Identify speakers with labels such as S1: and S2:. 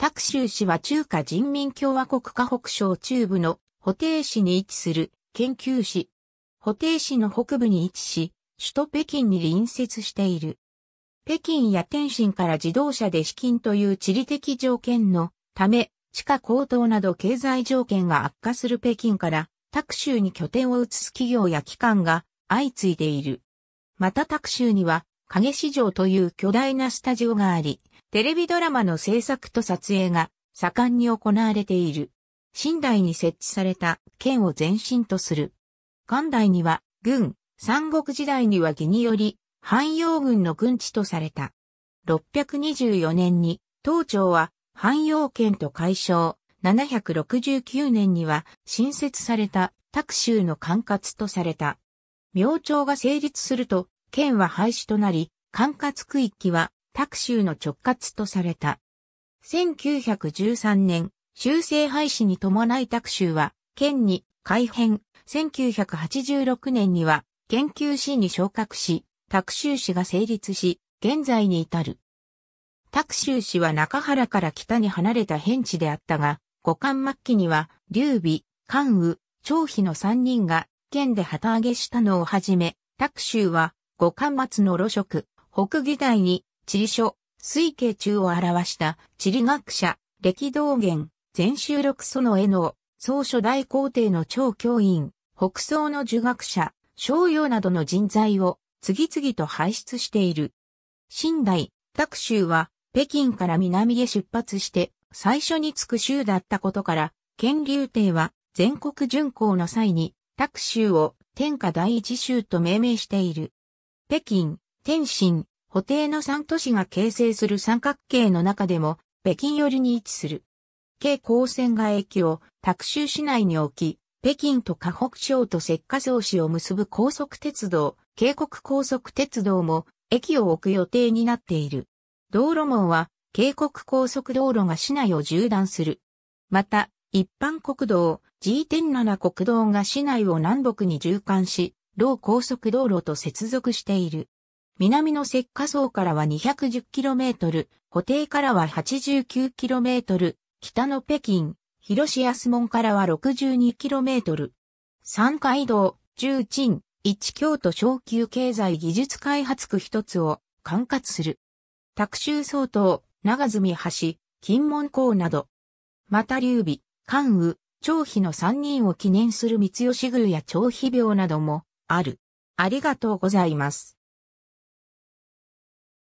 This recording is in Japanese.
S1: タクシュー市は中華人民共和国河北省中部の保定市に位置する研究市。保定市の北部に位置し、首都北京に隣接している。北京や天津から自動車で資金という地理的条件のため、地価高騰など経済条件が悪化する北京から、タクシューに拠点を移す企業や機関が相次いでいる。またタクシューには、影市場という巨大なスタジオがあり、テレビドラマの制作と撮影が盛んに行われている。寝台に設置された県を前身とする。関台には軍、三国時代には義により、汎用軍の軍地とされた。624年に、東庁は汎用県と解消、769年には新設された拓州の管轄とされた。明朝が成立すると、県は廃止となり、管轄区域はタク州の直轄とされた。1913年、修正廃止に伴いタク州は、県に改編、1986年には、研究士に昇格し、タク州市が成立し、現在に至る。タク州市は中原から北に離れた辺地であったが、五冠末期には、劉備、関羽、張飛の三人が、県で旗揚げしたのをはじめ、タク州は、五冠末の路職、北義大に、地理書、水系中を表した地理学者、歴道元、全集録祖の絵の、総書大皇帝の超教員、北宋の儒学者、商用などの人材を次々と輩出している。新代、拓州は北京から南へ出発して最初に着く州だったことから、建立帝は全国巡行の際に拓州を天下第一州と命名している。北京、天津、補定の三都市が形成する三角形の中でも、北京寄りに位置する。京高線が駅を、卓州市内に置き、北京と河北省と石化城市を結ぶ高速鉄道、渓谷高速鉄道も、駅を置く予定になっている。道路網は、渓谷高速道路が市内を縦断する。また、一般国道、G.7 国道が市内を南北に縦貫し、老高速道路と接続している。南の石化層からは 210km、固定からは 89km、北の北京、広市安門からは 62km。三街道、重鎮、一京都昇級経済技術開発区一つを管轄する。卓州総統、長住橋、金門港など。また劉備、関羽、張飛の三人を記念する三吉宮や張飛廟などもある。ありがとうございます。